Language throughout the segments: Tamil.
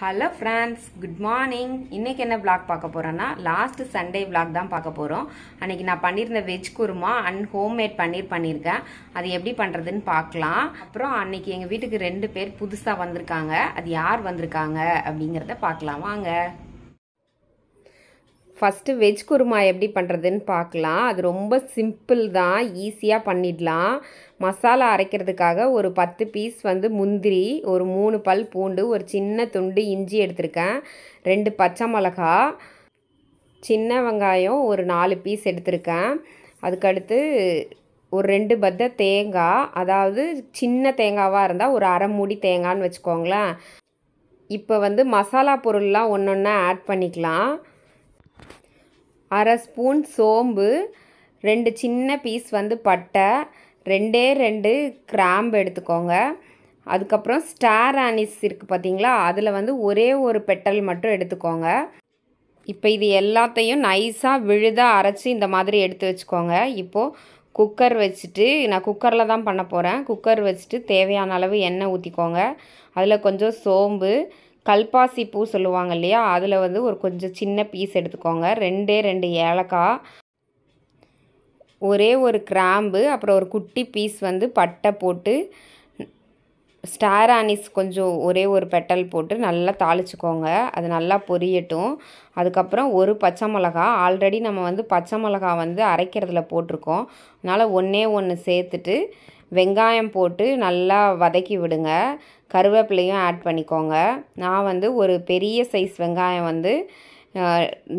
ஹலோ ஃப்ரெண்ட்ஸ் குட் மார்னிங் இன்றைக்கி என்ன விளாக் பார்க்க போகிறோன்னா லாஸ்ட் சண்டே விளாக் தான் பார்க்க போகிறோம் அன்றைக்கி நான் பண்ணியிருந்த veg kurma and homemade paneer பண்ணியிருக்கேன் அது எப்படி பண்ணுறதுன்னு பார்க்கலாம் அப்புறம் அன்றைக்கி எங்கள் வீட்டுக்கு ரெண்டு பேர் புதுசாக வந்திருக்காங்க அது யார் வந்திருக்காங்க அப்படிங்கிறத பார்க்கலாம் வாங்க ஃபஸ்ட்டு வெஜ் குருமா எப்படி பண்ணுறதுன்னு பார்க்கலாம் அது ரொம்ப சிம்பிள் தான் ஈஸியாக பண்ணிடலாம் மசாலா அரைக்கிறதுக்காக ஒரு பத்து பீஸ் வந்து முந்திரி ஒரு மூணு பல் பூண்டு ஒரு சின்ன துண்டு இஞ்சி எடுத்திருக்கேன் ரெண்டு பச்சை மிளகா சின்ன வெங்காயம் ஒரு நாலு பீஸ் எடுத்திருக்கேன் அதுக்கடுத்து ஒரு ரெண்டு பத்த தேங்காய் அதாவது சின்ன தேங்காவாக இருந்தால் ஒரு அரை மூடி தேங்கான்னு வச்சுக்கோங்களேன் இப்போ வந்து மசாலா பொருள்லாம் ஒன்று ஒன்றா ஆட் பண்ணிக்கலாம் அரை ஸ்பூன் சோம்பு ரெண்டு சின்ன பீஸ் வந்து பட்டை ரெண்டே ரெண்டு கிராம்பு எடுத்துக்கோங்க அதுக்கப்புறம் ஸ்டார் ஆனிஸ் இருக்குது பார்த்தீங்களா அதில் வந்து ஒரே ஒரு பெட்டல் மட்டும் எடுத்துக்கோங்க இப்போ இது எல்லாத்தையும் நைஸாக விழுதாக அரைச்சி இந்த மாதிரி எடுத்து வச்சுக்கோங்க இப்போது குக்கர் வச்சுட்டு நான் குக்கரில் தான் பண்ண போகிறேன் குக்கர் வச்சுட்டு தேவையான அளவு எண்ணெய் ஊற்றிக்கோங்க அதில் கொஞ்சம் சோம்பு கல்பாசி பூ சொல்லுவாங்க இல்லையா அதில் வந்து ஒரு கொஞ்சம் சின்ன பீஸ் எடுத்துக்கோங்க ரெண்டே ரெண்டு ஏலக்காய் ஒரே ஒரு கிராம்பு அப்புறம் ஒரு குட்டி பீஸ் வந்து பட்டை போட்டு ஸ்டார் ஆனிஸ் கொஞ்சம் ஒரே ஒரு பெட்டல் போட்டு நல்லா தாளிச்சுக்கோங்க அது நல்லா பொரியட்டும் அதுக்கப்புறம் ஒரு பச்சை மிளகா ஆல்ரெடி நம்ம வந்து பச்சை மிளகா வந்து அரைக்கிறதுல போட்டிருக்கோம் அதனால் ஒன்றே ஒன்று சேர்த்துட்டு வெங்காயம் போட்டு நல்லா வதக்கி விடுங்க கருவேப்பிலையும் ஆட் பண்ணிக்கோங்க நான் வந்து ஒரு பெரிய சைஸ் வெங்காயம் வந்து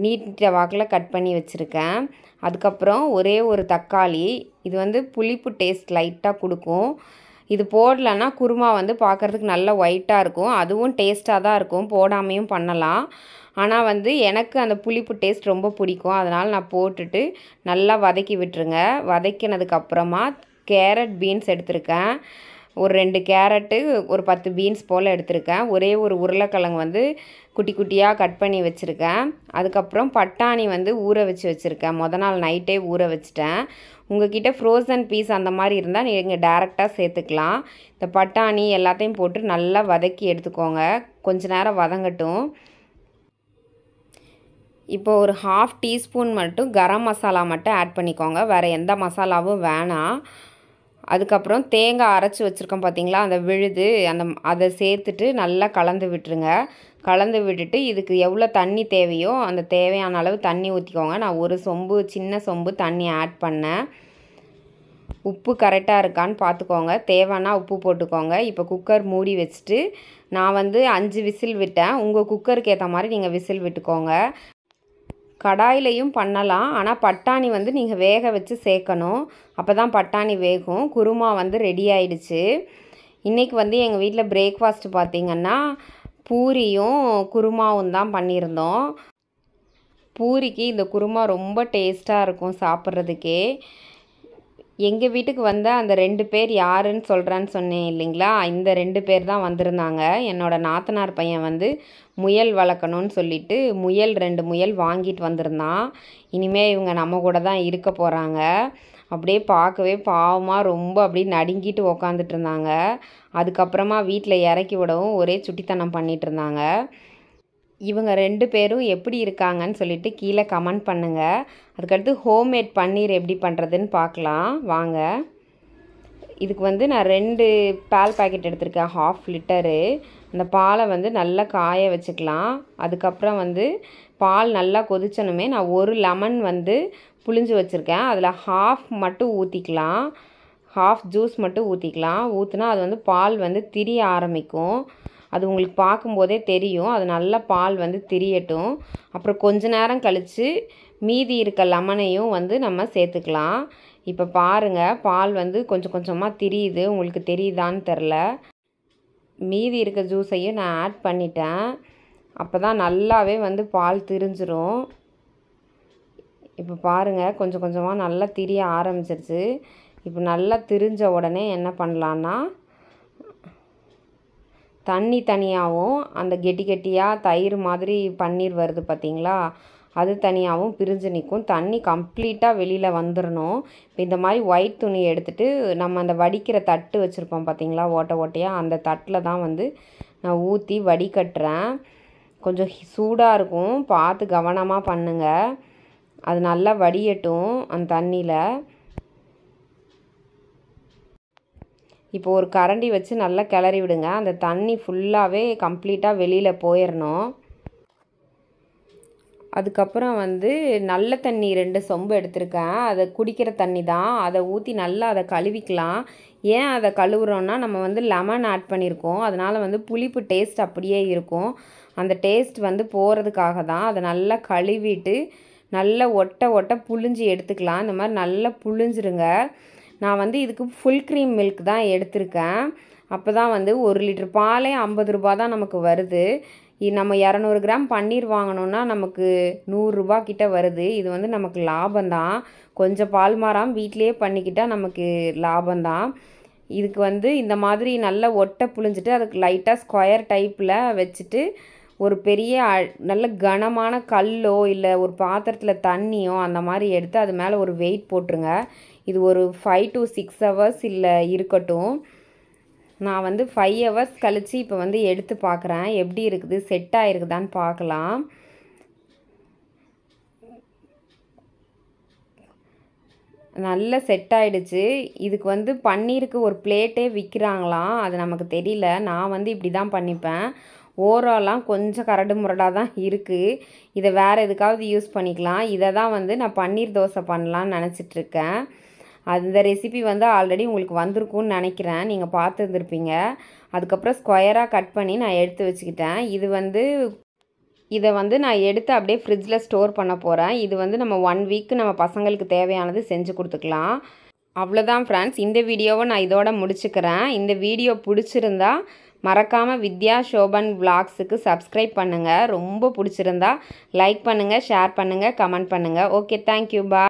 நீட்ட வாக்கில் கட் பண்ணி வச்சுருக்கேன் அதுக்கப்புறம் ஒரே ஒரு தக்காளி இது வந்து புளிப்பு டேஸ்ட் லைட்டாக கொடுக்கும் இது போடலன்னா குருமா வந்து பார்க்குறதுக்கு நல்ல ஒயிட்டாக இருக்கும் அதுவும் டேஸ்ட்டாக தான் இருக்கும் போடாமையும் பண்ணலாம் ஆனால் வந்து எனக்கு அந்த புளிப்பு டேஸ்ட் ரொம்ப பிடிக்கும் அதனால் நான் போட்டுட்டு நல்லா வதக்கி விட்டுருங்க வதக்கினதுக்கப்புறமா கேரட் பீன்ஸ் எடுத்திருக்கேன் ஒரு ரெண்டு கேரட்டு ஒரு பத்து பீன்ஸ் போல் எடுத்திருக்கேன் ஒரே ஒரு உருளைக்கிழங்கு வந்து குட்டி குட்டியாக கட் பண்ணி வச்சுருக்கேன் அதுக்கப்புறம் பட்டாணி வந்து ஊற வச்சு வச்சுருக்கேன் மொதல் நாள் நைட்டே ஊற வச்சுட்டேன் உங்ககிட்ட ஃப்ரோசன் பீஸ் அந்த மாதிரி இருந்தால் நீங்கள் டேரெக்டாக சேர்த்துக்கலாம் இந்த பட்டாணி எல்லாத்தையும் போட்டு நல்லா வதக்கி எடுத்துக்கோங்க கொஞ்ச நேரம் வதங்கட்டும் இப்போ ஒரு ஹாஃப் டீஸ்பூன் மட்டும் கரம் மசாலா மட்டும் ஆட் பண்ணிக்கோங்க வேறு எந்த மசாலாவும் வேணாம் அதுக்கப்புறம் தேங்காய் அரைச்சி வச்சுருக்கோம் பார்த்திங்களா அந்த விழுது அந்த அதை சேர்த்துட்டு நல்லா கலந்து விட்டுருங்க கலந்து விட்டுட்டு இதுக்கு எவ்வளோ தண்ணி தேவையோ அந்த தேவையான அளவு தண்ணி ஊற்றிக்கோங்க நான் ஒரு சொம்பு சின்ன சொம்பு தண்ணி ஆட் பண்ணேன் உப்பு கரெக்டாக இருக்கான்னு பார்த்துக்கோங்க தேவைன்னா உப்பு போட்டுக்கோங்க இப்போ குக்கர் மூடி வச்சுட்டு நான் வந்து அஞ்சு விசில் விட்டேன் உங்கள் குக்கருக்கு ஏற்ற மாதிரி நீங்கள் விசில் விட்டுக்கோங்க கடாயிலையும் பண்ணலாம் ஆனால் பட்டாணி வந்து நீங்கள் வேக வச்சு சேர்க்கணும் அப்போ தான் பட்டாணி வேகும் குருமா வந்து ரெடி ஆயிடுச்சு இன்றைக்கி வந்து எங்கள் வீட்டில் பிரேக்ஃபாஸ்ட் பார்த்திங்கன்னா பூரியும் குருமாவும் தான் பண்ணியிருந்தோம் பூரிக்கு இந்த குருமா ரொம்ப டேஸ்ட்டாக இருக்கும் சாப்பிட்றதுக்கே எங்கள் வீட்டுக்கு வந்த அந்த ரெண்டு பேர் யாருன்னு சொல்கிறான்னு சொன்னேன் இல்லைங்களா இந்த ரெண்டு பேர் தான் வந்திருந்தாங்க என்னோடய நாத்தனார் பையன் வந்து முயல் வளர்க்கணும்னு சொல்லிட்டு முயல் ரெண்டு முயல் வாங்கிட்டு வந்திருந்தான் இனிமேல் இவங்க நம்ம கூட தான் இருக்க போகிறாங்க அப்படியே பார்க்கவே பாவமாக ரொம்ப அப்படியே நடுங்கிட்டு உக்காந்துட்டு இருந்தாங்க அதுக்கப்புறமா வீட்டில் இறக்கி விடவும் ஒரே சுட்டித்தனம் பண்ணிகிட்டு இருந்தாங்க இவங்க ரெண்டு பேரும் எப்படி இருக்காங்கன்னு சொல்லிட்டு கீழே கமெண்ட் பண்ணுங்கள் அதுக்கடுத்து ஹோம்மேட் பன்னீர் எப்படி பண்ணுறதுன்னு பார்க்கலாம் வாங்க இதுக்கு வந்து நான் ரெண்டு பால் பாக்கெட் எடுத்திருக்கேன் ஹாஃப் லிட்டரு அந்த பாலை வந்து நல்லா காய வச்சுக்கலாம் அதுக்கப்புறம் வந்து பால் நல்லா கொதிச்சனுமே நான் ஒரு லெமன் வந்து புளிஞ்சு வச்சுருக்கேன் அதில் ஹாஃப் மட்டும் ஊற்றிக்கலாம் ஹாஃப் ஜூஸ் மட்டும் ஊற்றிக்கலாம் ஊற்றுனா அது வந்து பால் வந்து திரிய ஆரம்பிக்கும் அது உங்களுக்கு பார்க்கும்போதே தெரியும் அது நல்லா பால் வந்து திரியட்டும் அப்புறம் கொஞ்ச நேரம் கழித்து மீதி இருக்க லெமனையும் வந்து நம்ம சேர்த்துக்கலாம் இப்போ பாருங்கள் பால் வந்து கொஞ்சம் கொஞ்சமாக திரியுது உங்களுக்கு தெரியுதான்னு தெரில மீதி இருக்க ஜூஸையும் நான் ஆட் பண்ணிட்டேன் அப்போ தான் நல்லாவே வந்து பால் திரிஞ்சிரும் இப்போ பாருங்கள் கொஞ்சம் கொஞ்சமாக நல்லா திரிய ஆரம்பிச்சிருச்சு இப்போ நல்லா திரிஞ்ச உடனே என்ன பண்ணலான்னா தண்ணி தனியாகவும் அந்த கெட்டி கெட்டியாக தயிர் மாதிரி பன்னீர் வருது பார்த்திங்களா அது தனியாகவும் பிரிஞ்சு நிற்கும் தண்ணி கம்ப்ளீட்டாக வெளியில் வந்துடணும் இப்போ இந்த மாதிரி ஒயிட் துணி எடுத்துகிட்டு நம்ம அந்த வடிக்கிற தட்டு வச்சுருப்போம் பார்த்திங்களா ஓட்டை ஓட்டையாக அந்த தட்டில் தான் வந்து நான் ஊற்றி வடிகட்டுறேன் கொஞ்சம் சூடாக இருக்கும் பார்த்து கவனமாக பண்ணுங்கள் அது நல்லா வடியட்டும் அந்த தண்ணியில் இப்போ ஒரு கரண்டி வச்சு நல்லா கிளறி விடுங்க அந்த தண்ணி ஃபுல்லாகவே கம்ப்ளீட்டாக வெளியில் போயிடணும் அதுக்கப்புறம் வந்து நல்ல தண்ணி ரெண்டு சொம்பு எடுத்திருக்கேன் அதை குடிக்கிற தண்ணி தான் அதை ஊற்றி நல்லா அதை கழுவிக்கலாம் ஏன் அதை கழுவுறோன்னா நம்ம வந்து லெமன் ஆட் பண்ணியிருக்கோம் அதனால் வந்து புளிப்பு டேஸ்ட் அப்படியே இருக்கும் அந்த டேஸ்ட் வந்து போகிறதுக்காக தான் அதை நல்லா கழுவிட்டு நல்லா ஒட்டை ஒட்டை புழிஞ்சு எடுத்துக்கலாம் இந்த மாதிரி நல்லா புழிஞ்சிருங்க நான் வந்து இதுக்கு ஃபுல் க்ரீம் மில்க் தான் எடுத்திருக்கேன் அப்போ தான் வந்து ஒரு லிட்டர் பாலே ஐம்பது ரூபா தான் நமக்கு வருது நம்ம இரநூறு கிராம் பன்னீர் வாங்கினோன்னா நமக்கு நூறுரூபா கிட்டே வருது இது வந்து நமக்கு லாபம்தான் கொஞ்சம் பால் மாறாமல் வீட்டிலே பண்ணிக்கிட்டால் நமக்கு லாபம்தான் இதுக்கு வந்து இந்த மாதிரி நல்லா ஒட்டை புழிஞ்சிட்டு அதுக்கு லைட்டாக ஸ்கொயர் டைப்பில் வச்சுட்டு ஒரு பெரிய நல்ல கனமான கல்லோ இல்லை ஒரு பாத்திரத்தில் தண்ணியோ அந்த மாதிரி எடுத்து அது மேலே ஒரு வெயிட் போட்டுருங்க இது ஒரு ஃபைவ் டு சிக்ஸ் ஹவர்ஸ் இல்லை இருக்கட்டும் நான் வந்து ஃபைவ் ஹவர்ஸ் கழித்து இப்போ வந்து எடுத்து பார்க்குறேன் எப்படி இருக்குது செட் ஆகிருக்குதான்னு பார்க்கலாம் நல்ல செட் ஆகிடுச்சு இதுக்கு வந்து பன்னீருக்கு ஒரு பிளேட்டே விற்கிறாங்களாம் அது நமக்கு தெரியல நான் வந்து இப்படி தான் பண்ணிப்பேன் ஓவராலாம் கொஞ்சம் கரடு முரடாக தான் இருக்குது இதை வேறு எதுக்காவது யூஸ் பண்ணிக்கலாம் இதை தான் வந்து நான் பன்னீர் தோசை பண்ணலான்னு நினச்சிட்ருக்கேன் அந்த ரெசிபி வந்து ஆல்ரெடி உங்களுக்கு வந்திருக்கும்னு நினைக்கிறேன் நீங்கள் பார்த்துருந்துருப்பீங்க அதுக்கப்புறம் ஸ்கொயராக கட் பண்ணி நான் எடுத்து வச்சுக்கிட்டேன் இது வந்து இதை வந்து நான் எடுத்து அப்படியே ஃப்ரிட்ஜில் ஸ்டோர் பண்ண போகிறேன் இது வந்து நம்ம ஒன் வீக்கு நம்ம பசங்களுக்கு தேவையானது செஞ்சு கொடுத்துக்கலாம் அவ்வளோதான் ஃப்ரெண்ட்ஸ் இந்த வீடியோவை நான் இதோட முடிச்சுக்கிறேன் இந்த வீடியோ பிடிச்சிருந்தா மறக்காமல் வித்யா ஷோபன் விளாக்ஸுக்கு சப்ஸ்கிரைப் பண்ணுங்கள் ரொம்ப பிடிச்சிருந்தா லைக் பண்ணுங்கள் ஷேர் பண்ணுங்கள் கமெண்ட் பண்ணுங்கள் ஓகே தேங்க்யூ பா